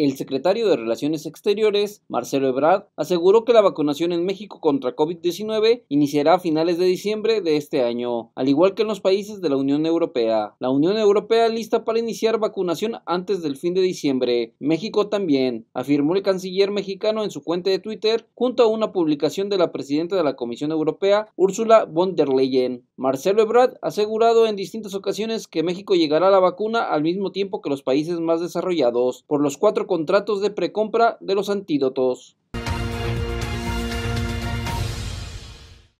El secretario de Relaciones Exteriores, Marcelo Ebrard, aseguró que la vacunación en México contra COVID-19 iniciará a finales de diciembre de este año, al igual que en los países de la Unión Europea. La Unión Europea lista para iniciar vacunación antes del fin de diciembre. México también, afirmó el canciller mexicano en su cuenta de Twitter, junto a una publicación de la presidenta de la Comisión Europea, Ursula von der Leyen. Marcelo Ebrard ha asegurado en distintas ocasiones que México llegará a la vacuna al mismo tiempo que los países más desarrollados por los cuatro contratos de precompra de los antídotos.